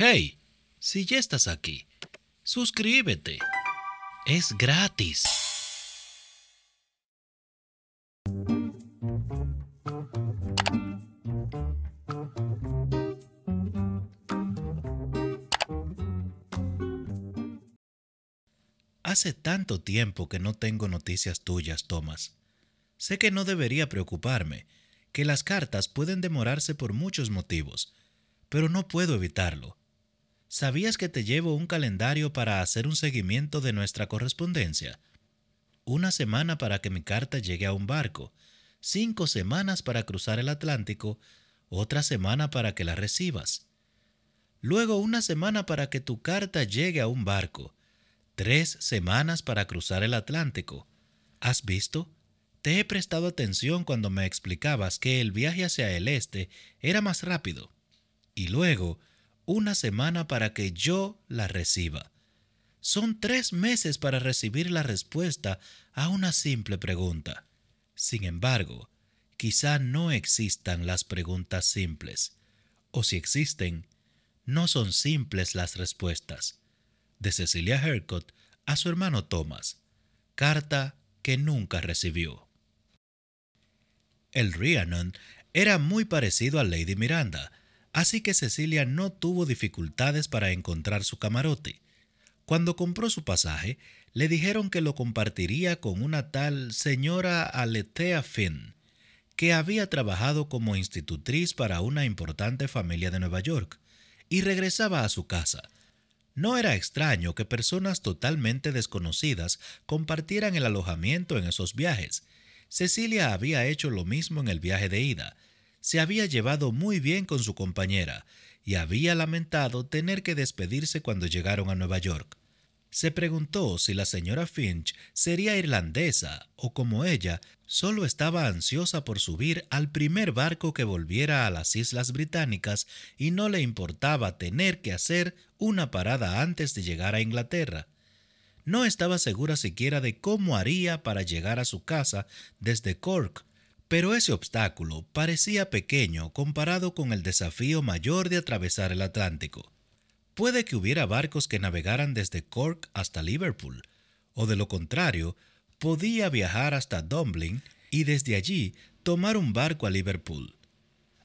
Hey, si ya estás aquí, suscríbete. Es gratis. Hace tanto tiempo que no tengo noticias tuyas, Thomas. Sé que no debería preocuparme, que las cartas pueden demorarse por muchos motivos, pero no puedo evitarlo. ¿Sabías que te llevo un calendario para hacer un seguimiento de nuestra correspondencia? Una semana para que mi carta llegue a un barco, cinco semanas para cruzar el Atlántico, otra semana para que la recibas. Luego una semana para que tu carta llegue a un barco, tres semanas para cruzar el Atlántico. ¿Has visto? Te he prestado atención cuando me explicabas que el viaje hacia el este era más rápido. Y luego, una semana para que yo la reciba. Son tres meses para recibir la respuesta a una simple pregunta. Sin embargo, quizá no existan las preguntas simples, o si existen, no son simples las respuestas. De Cecilia Hercot a su hermano Thomas, carta que nunca recibió. El Rhiannon era muy parecido a Lady Miranda, así que Cecilia no tuvo dificultades para encontrar su camarote. Cuando compró su pasaje, le dijeron que lo compartiría con una tal señora Aletea Finn, que había trabajado como institutriz para una importante familia de Nueva York, y regresaba a su casa. No era extraño que personas totalmente desconocidas compartieran el alojamiento en esos viajes. Cecilia había hecho lo mismo en el viaje de ida, se había llevado muy bien con su compañera y había lamentado tener que despedirse cuando llegaron a Nueva York. Se preguntó si la señora Finch sería irlandesa o como ella, solo estaba ansiosa por subir al primer barco que volviera a las Islas Británicas y no le importaba tener que hacer una parada antes de llegar a Inglaterra. No estaba segura siquiera de cómo haría para llegar a su casa desde Cork pero ese obstáculo parecía pequeño comparado con el desafío mayor de atravesar el Atlántico. Puede que hubiera barcos que navegaran desde Cork hasta Liverpool, o de lo contrario, podía viajar hasta Dublin y desde allí tomar un barco a Liverpool.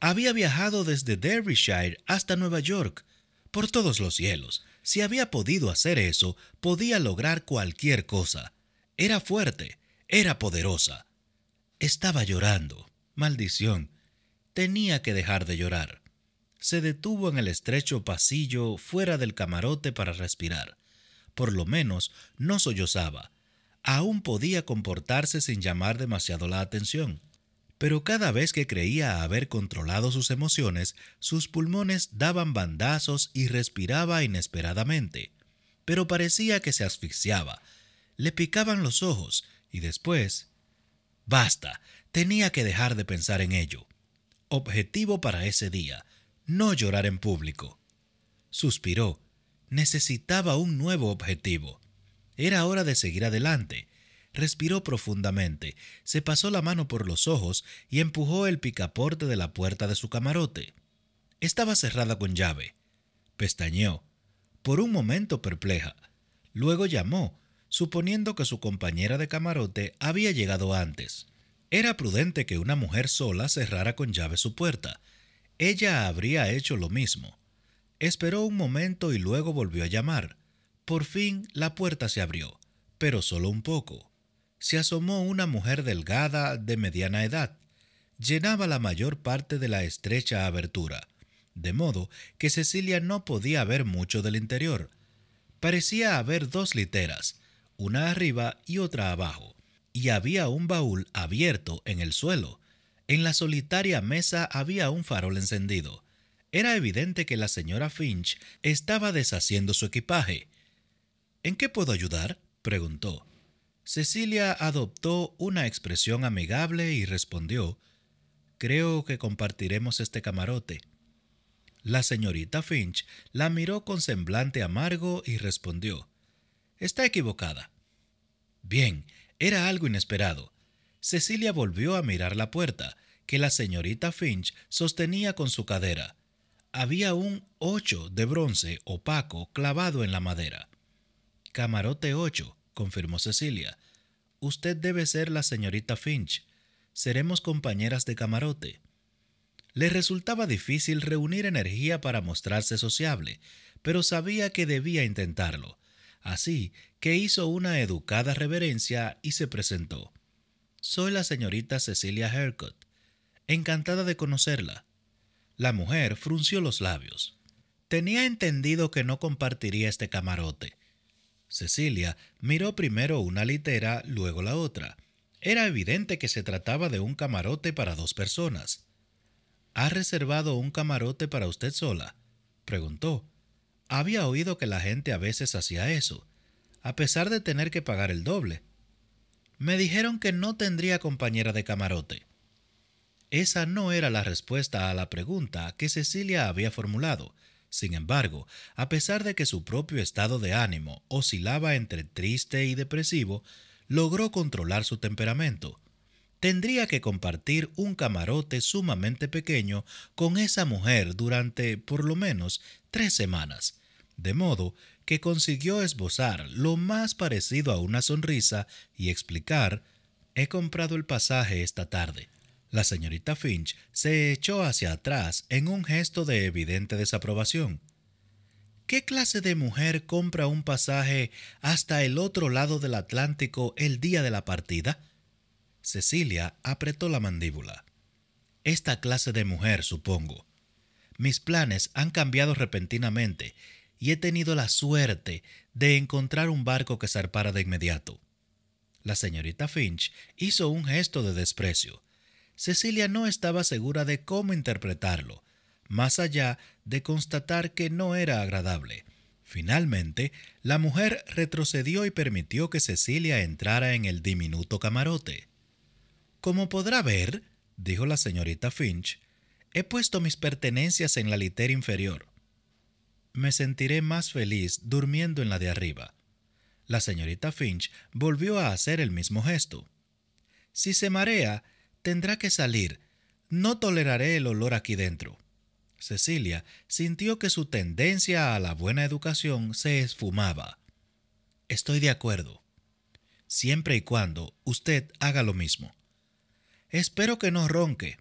Había viajado desde Derbyshire hasta Nueva York, por todos los cielos. Si había podido hacer eso, podía lograr cualquier cosa. Era fuerte, era poderosa estaba llorando. Maldición. Tenía que dejar de llorar. Se detuvo en el estrecho pasillo fuera del camarote para respirar. Por lo menos no sollozaba. Aún podía comportarse sin llamar demasiado la atención. Pero cada vez que creía haber controlado sus emociones, sus pulmones daban bandazos y respiraba inesperadamente. Pero parecía que se asfixiaba. Le picaban los ojos y después Basta, tenía que dejar de pensar en ello. Objetivo para ese día, no llorar en público. Suspiró. Necesitaba un nuevo objetivo. Era hora de seguir adelante. Respiró profundamente, se pasó la mano por los ojos y empujó el picaporte de la puerta de su camarote. Estaba cerrada con llave. Pestañeó, por un momento perpleja. Luego llamó, suponiendo que su compañera de camarote había llegado antes. Era prudente que una mujer sola cerrara con llave su puerta. Ella habría hecho lo mismo. Esperó un momento y luego volvió a llamar. Por fin la puerta se abrió, pero solo un poco. Se asomó una mujer delgada de mediana edad. Llenaba la mayor parte de la estrecha abertura, de modo que Cecilia no podía ver mucho del interior. Parecía haber dos literas, una arriba y otra abajo, y había un baúl abierto en el suelo. En la solitaria mesa había un farol encendido. Era evidente que la señora Finch estaba deshaciendo su equipaje. ¿En qué puedo ayudar? preguntó. Cecilia adoptó una expresión amigable y respondió Creo que compartiremos este camarote. La señorita Finch la miró con semblante amargo y respondió Está equivocada. Bien, era algo inesperado. Cecilia volvió a mirar la puerta, que la señorita Finch sostenía con su cadera. Había un ocho de bronce opaco clavado en la madera. Camarote ocho, confirmó Cecilia. Usted debe ser la señorita Finch. Seremos compañeras de camarote. Le resultaba difícil reunir energía para mostrarse sociable, pero sabía que debía intentarlo. Así que hizo una educada reverencia y se presentó. Soy la señorita Cecilia Hercott. Encantada de conocerla. La mujer frunció los labios. Tenía entendido que no compartiría este camarote. Cecilia miró primero una litera, luego la otra. Era evidente que se trataba de un camarote para dos personas. ¿Ha reservado un camarote para usted sola? preguntó. Había oído que la gente a veces hacía eso, a pesar de tener que pagar el doble. Me dijeron que no tendría compañera de camarote. Esa no era la respuesta a la pregunta que Cecilia había formulado. Sin embargo, a pesar de que su propio estado de ánimo oscilaba entre triste y depresivo, logró controlar su temperamento tendría que compartir un camarote sumamente pequeño con esa mujer durante por lo menos tres semanas, de modo que consiguió esbozar lo más parecido a una sonrisa y explicar He comprado el pasaje esta tarde. La señorita Finch se echó hacia atrás en un gesto de evidente desaprobación. ¿Qué clase de mujer compra un pasaje hasta el otro lado del Atlántico el día de la partida? Cecilia apretó la mandíbula. Esta clase de mujer, supongo. Mis planes han cambiado repentinamente y he tenido la suerte de encontrar un barco que zarpara de inmediato. La señorita Finch hizo un gesto de desprecio. Cecilia no estaba segura de cómo interpretarlo, más allá de constatar que no era agradable. Finalmente, la mujer retrocedió y permitió que Cecilia entrara en el diminuto camarote. Como podrá ver, dijo la señorita Finch, he puesto mis pertenencias en la litera inferior. Me sentiré más feliz durmiendo en la de arriba. La señorita Finch volvió a hacer el mismo gesto. Si se marea, tendrá que salir. No toleraré el olor aquí dentro. Cecilia sintió que su tendencia a la buena educación se esfumaba. Estoy de acuerdo. Siempre y cuando usted haga lo mismo. Espero que no ronque.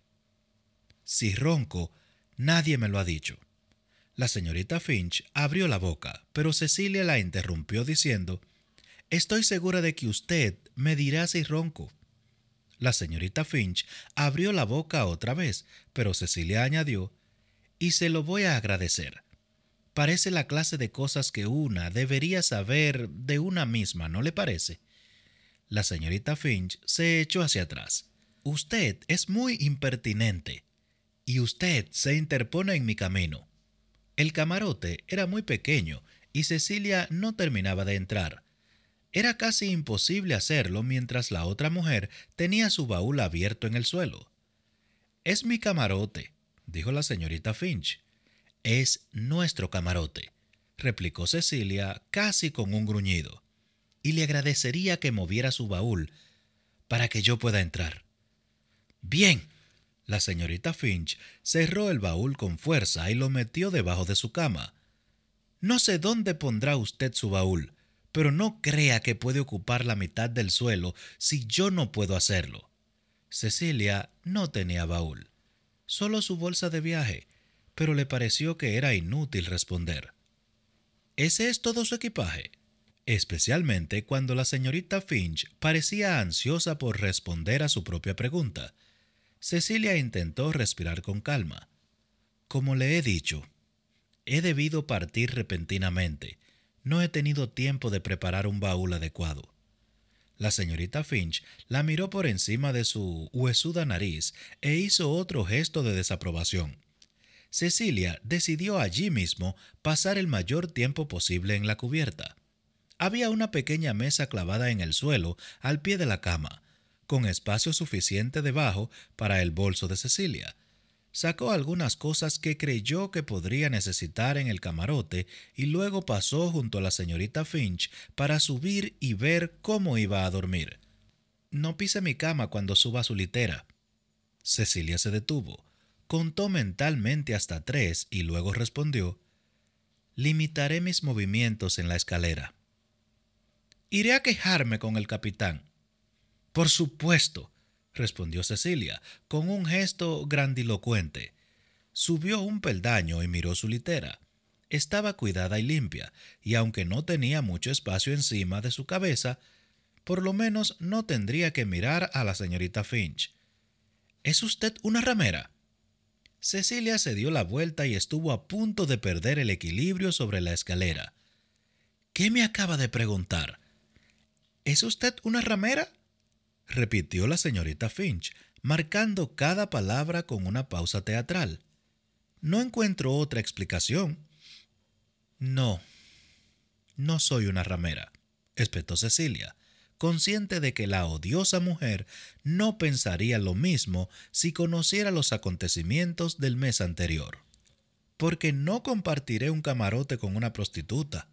Si ronco, nadie me lo ha dicho. La señorita Finch abrió la boca, pero Cecilia la interrumpió diciendo, Estoy segura de que usted me dirá si ronco. La señorita Finch abrió la boca otra vez, pero Cecilia añadió, Y se lo voy a agradecer. Parece la clase de cosas que una debería saber de una misma, ¿no le parece? La señorita Finch se echó hacia atrás usted es muy impertinente y usted se interpone en mi camino. El camarote era muy pequeño y Cecilia no terminaba de entrar. Era casi imposible hacerlo mientras la otra mujer tenía su baúl abierto en el suelo. Es mi camarote, dijo la señorita Finch. Es nuestro camarote, replicó Cecilia casi con un gruñido, y le agradecería que moviera su baúl para que yo pueda entrar. Bien. La señorita Finch cerró el baúl con fuerza y lo metió debajo de su cama. No sé dónde pondrá usted su baúl, pero no crea que puede ocupar la mitad del suelo si yo no puedo hacerlo. Cecilia no tenía baúl, solo su bolsa de viaje, pero le pareció que era inútil responder. ¿Ese es todo su equipaje? especialmente cuando la señorita Finch parecía ansiosa por responder a su propia pregunta. Cecilia intentó respirar con calma. Como le he dicho, he debido partir repentinamente. No he tenido tiempo de preparar un baúl adecuado. La señorita Finch la miró por encima de su huesuda nariz e hizo otro gesto de desaprobación. Cecilia decidió allí mismo pasar el mayor tiempo posible en la cubierta. Había una pequeña mesa clavada en el suelo al pie de la cama, con espacio suficiente debajo para el bolso de Cecilia. Sacó algunas cosas que creyó que podría necesitar en el camarote y luego pasó junto a la señorita Finch para subir y ver cómo iba a dormir. No pise mi cama cuando suba su litera. Cecilia se detuvo, contó mentalmente hasta tres y luego respondió, Limitaré mis movimientos en la escalera. Iré a quejarme con el capitán. Por supuesto, respondió Cecilia, con un gesto grandilocuente. Subió un peldaño y miró su litera. Estaba cuidada y limpia, y aunque no tenía mucho espacio encima de su cabeza, por lo menos no tendría que mirar a la señorita Finch. ¿Es usted una ramera? Cecilia se dio la vuelta y estuvo a punto de perder el equilibrio sobre la escalera. ¿Qué me acaba de preguntar? ¿Es usted una ramera? repitió la señorita Finch, marcando cada palabra con una pausa teatral. No encuentro otra explicación. No, no soy una ramera, espetó Cecilia, consciente de que la odiosa mujer no pensaría lo mismo si conociera los acontecimientos del mes anterior. Porque no compartiré un camarote con una prostituta.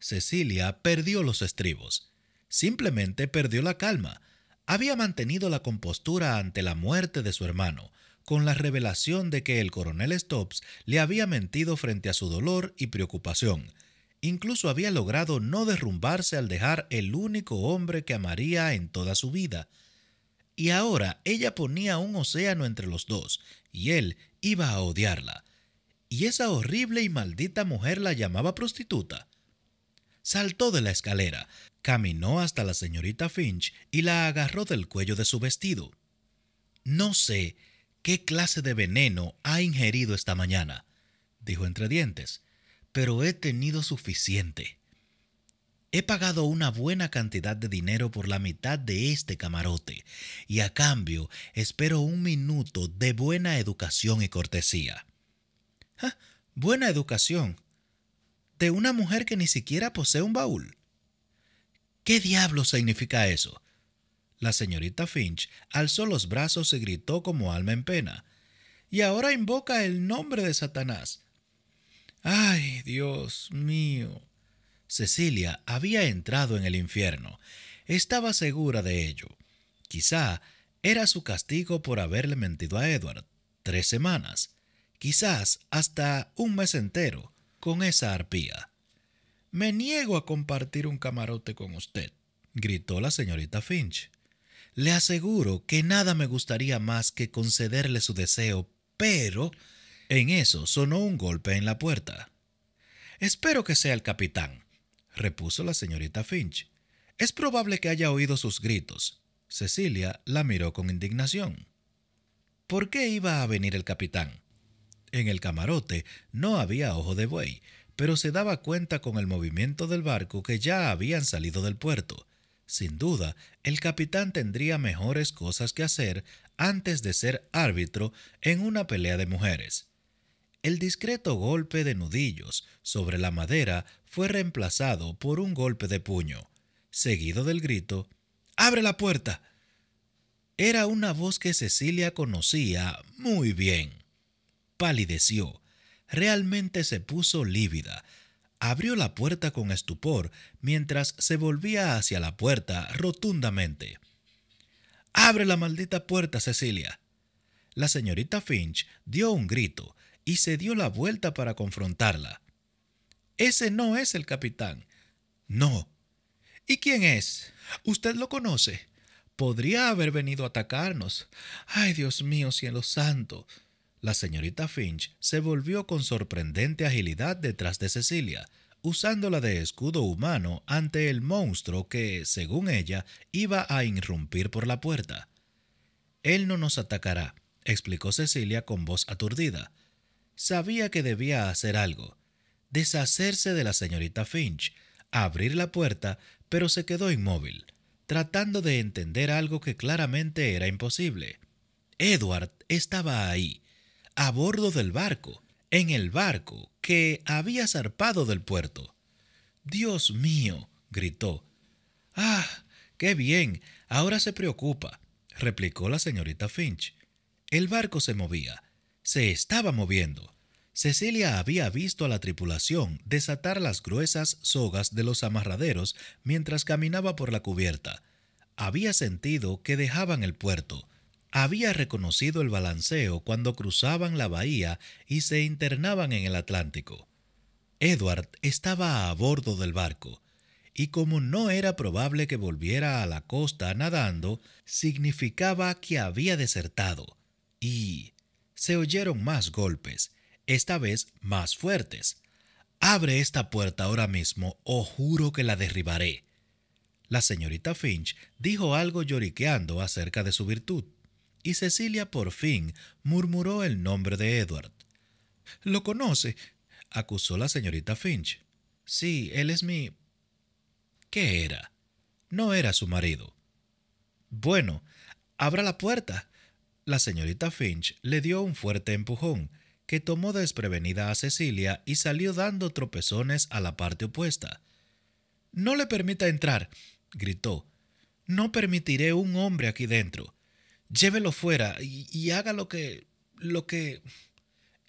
Cecilia perdió los estribos. Simplemente perdió la calma había mantenido la compostura ante la muerte de su hermano, con la revelación de que el coronel Stops le había mentido frente a su dolor y preocupación. Incluso había logrado no derrumbarse al dejar el único hombre que amaría en toda su vida. Y ahora ella ponía un océano entre los dos, y él iba a odiarla. ¿Y esa horrible y maldita mujer la llamaba prostituta? saltó de la escalera, caminó hasta la señorita Finch y la agarró del cuello de su vestido. No sé qué clase de veneno ha ingerido esta mañana, dijo entre dientes, pero he tenido suficiente. He pagado una buena cantidad de dinero por la mitad de este camarote, y a cambio espero un minuto de buena educación y cortesía. Ah, buena educación, de una mujer que ni siquiera posee un baúl. ¿Qué diablo significa eso? La señorita Finch alzó los brazos y gritó como alma en pena. Y ahora invoca el nombre de Satanás. ¡Ay, Dios mío! Cecilia había entrado en el infierno. Estaba segura de ello. Quizá era su castigo por haberle mentido a Edward. Tres semanas. Quizás hasta un mes entero con esa arpía. Me niego a compartir un camarote con usted, gritó la señorita Finch. Le aseguro que nada me gustaría más que concederle su deseo, pero... En eso sonó un golpe en la puerta. Espero que sea el capitán, repuso la señorita Finch. Es probable que haya oído sus gritos. Cecilia la miró con indignación. ¿Por qué iba a venir el capitán? En el camarote no había ojo de buey, pero se daba cuenta con el movimiento del barco que ya habían salido del puerto. Sin duda, el capitán tendría mejores cosas que hacer antes de ser árbitro en una pelea de mujeres. El discreto golpe de nudillos sobre la madera fue reemplazado por un golpe de puño, seguido del grito ¡Abre la puerta! Era una voz que Cecilia conocía muy bien palideció, realmente se puso lívida. Abrió la puerta con estupor mientras se volvía hacia la puerta rotundamente. Abre la maldita puerta, Cecilia. La señorita Finch dio un grito y se dio la vuelta para confrontarla. Ese no es el capitán. No. ¿Y quién es? Usted lo conoce. Podría haber venido a atacarnos. Ay, Dios mío, cielo santo. La señorita Finch se volvió con sorprendente agilidad detrás de Cecilia, usándola de escudo humano ante el monstruo que, según ella, iba a irrumpir por la puerta. Él no nos atacará, explicó Cecilia con voz aturdida. Sabía que debía hacer algo, deshacerse de la señorita Finch, abrir la puerta, pero se quedó inmóvil, tratando de entender algo que claramente era imposible. Edward estaba ahí, a bordo del barco, en el barco que había zarpado del puerto. Dios mío, gritó. Ah, qué bien, ahora se preocupa, replicó la señorita Finch. El barco se movía, se estaba moviendo. Cecilia había visto a la tripulación desatar las gruesas sogas de los amarraderos mientras caminaba por la cubierta. Había sentido que dejaban el puerto había reconocido el balanceo cuando cruzaban la bahía y se internaban en el Atlántico. Edward estaba a bordo del barco, y como no era probable que volviera a la costa nadando, significaba que había desertado. Y se oyeron más golpes, esta vez más fuertes. Abre esta puerta ahora mismo o oh, juro que la derribaré. La señorita Finch dijo algo lloriqueando acerca de su virtud y Cecilia por fin murmuró el nombre de Edward. ¿Lo conoce? acusó la señorita Finch. Sí, él es mi... ¿Qué era? No era su marido. Bueno, abra la puerta. La señorita Finch le dio un fuerte empujón, que tomó desprevenida a Cecilia y salió dando tropezones a la parte opuesta. No le permita entrar, gritó. No permitiré un hombre aquí dentro llévelo fuera y, haga lo que, lo que...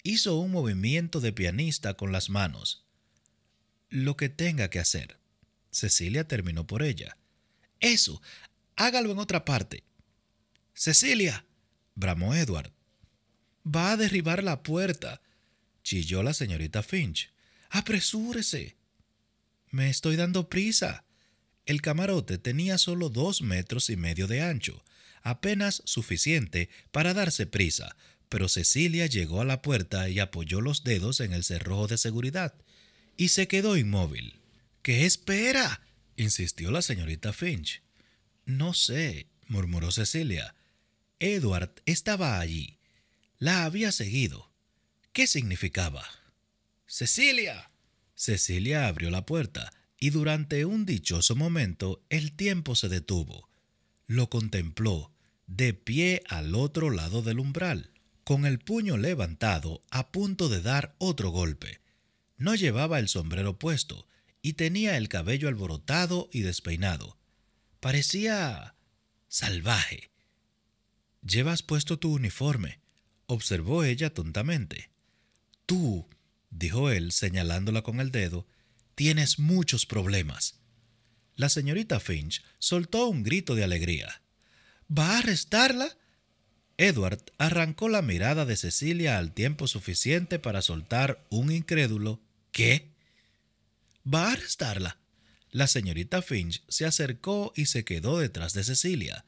Hizo un movimiento de pianista con las manos. Lo que tenga que hacer. Cecilia terminó por ella. Eso, hágalo en otra parte. Cecilia, bramó Edward. Va a derribar la puerta, chilló la señorita Finch. Apresúrese. Me estoy dando prisa. El camarote tenía solo dos metros y medio de ancho apenas suficiente para darse prisa, pero Cecilia llegó a la puerta y apoyó los dedos en el cerrojo de seguridad, y se quedó inmóvil. ¿Qué espera? insistió la señorita Finch. No sé, murmuró Cecilia. Edward estaba allí. La había seguido. ¿Qué significaba? Cecilia. Cecilia abrió la puerta, y durante un dichoso momento el tiempo se detuvo lo contempló, de pie al otro lado del umbral, con el puño levantado a punto de dar otro golpe. No llevaba el sombrero puesto y tenía el cabello alborotado y despeinado. Parecía salvaje. Llevas puesto tu uniforme, observó ella tontamente. Tú, dijo él, señalándola con el dedo, tienes muchos problemas. La señorita Finch soltó un grito de alegría. ¿Va a arrestarla? Edward arrancó la mirada de Cecilia al tiempo suficiente para soltar un incrédulo ¿Qué? ¿Va a arrestarla? La señorita Finch se acercó y se quedó detrás de Cecilia.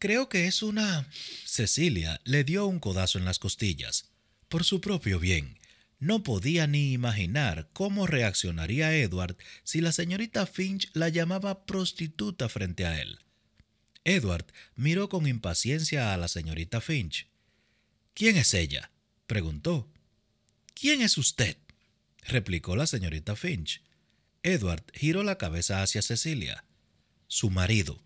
Creo que es una... Cecilia le dio un codazo en las costillas. Por su propio bien, no podía ni imaginar cómo reaccionaría Edward si la señorita Finch la llamaba prostituta frente a él. Edward miró con impaciencia a la señorita Finch. ¿Quién es ella? preguntó. ¿Quién es usted? replicó la señorita Finch. Edward giró la cabeza hacia Cecilia. Su marido.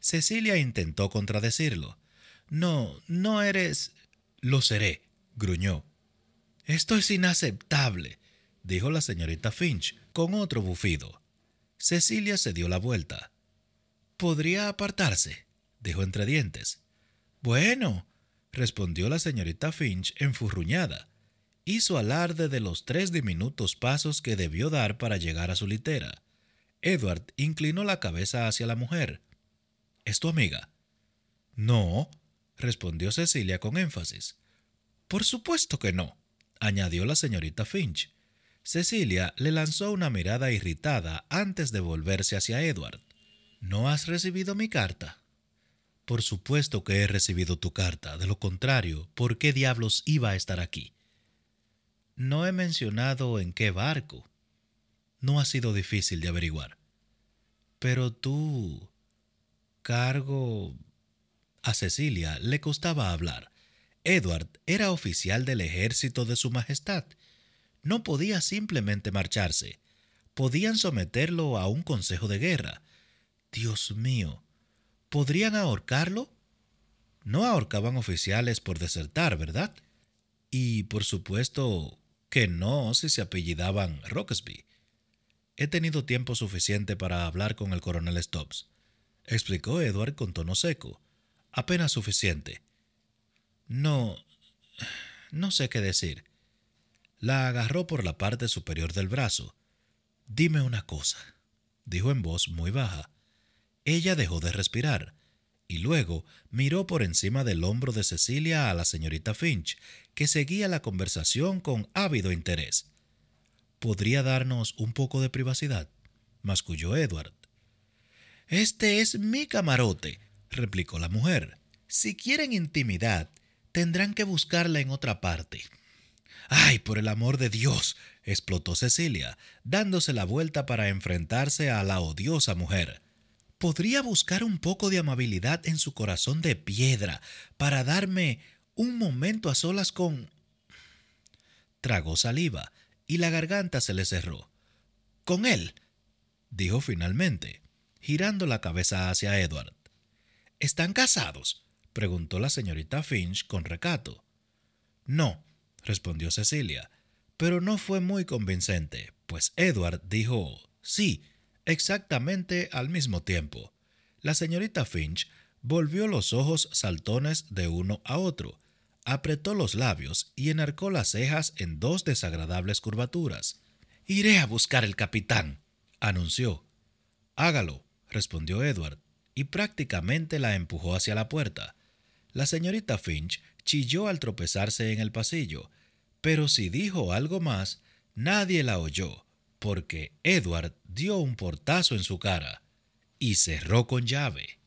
Cecilia intentó contradecirlo. No, no eres. Lo seré, gruñó. Esto es inaceptable, dijo la señorita Finch con otro bufido. Cecilia se dio la vuelta. ¿Podría apartarse? dijo entre dientes. Bueno, respondió la señorita Finch enfurruñada. Hizo alarde de los tres diminutos pasos que debió dar para llegar a su litera. Edward inclinó la cabeza hacia la mujer. ¿Es tu amiga? No, respondió Cecilia con énfasis. Por supuesto que no añadió la señorita Finch. Cecilia le lanzó una mirada irritada antes de volverse hacia Edward. ¿No has recibido mi carta? Por supuesto que he recibido tu carta, de lo contrario, ¿por qué diablos iba a estar aquí? No he mencionado en qué barco. No ha sido difícil de averiguar. Pero tú... cargo... A Cecilia le costaba hablar. Edward era oficial del ejército de su Majestad. No podía simplemente marcharse. Podían someterlo a un consejo de guerra. Dios mío, ¿podrían ahorcarlo? No ahorcaban oficiales por desertar, ¿verdad? Y por supuesto que no si se apellidaban Roxby. He tenido tiempo suficiente para hablar con el coronel Stubbs, explicó Edward con tono seco. Apenas suficiente. No... no sé qué decir. La agarró por la parte superior del brazo. Dime una cosa, dijo en voz muy baja. Ella dejó de respirar y luego miró por encima del hombro de Cecilia a la señorita Finch, que seguía la conversación con ávido interés. ¿Podría darnos un poco de privacidad? masculló Edward. Este es mi camarote, replicó la mujer. Si quieren intimidad, Tendrán que buscarla en otra parte. ¡Ay, por el amor de Dios! explotó Cecilia, dándose la vuelta para enfrentarse a la odiosa mujer. ¿Podría buscar un poco de amabilidad en su corazón de piedra para darme un momento a solas con... Tragó saliva y la garganta se le cerró. Con él, dijo finalmente, girando la cabeza hacia Edward. ¿Están casados? preguntó la señorita Finch con recato. No, respondió Cecilia, pero no fue muy convincente, pues Edward dijo sí, exactamente al mismo tiempo. La señorita Finch volvió los ojos saltones de uno a otro, apretó los labios y enarcó las cejas en dos desagradables curvaturas. Iré a buscar el capitán, anunció. Hágalo, respondió Edward, y prácticamente la empujó hacia la puerta. La señorita Finch chilló al tropezarse en el pasillo, pero si dijo algo más, nadie la oyó, porque Edward dio un portazo en su cara y cerró con llave.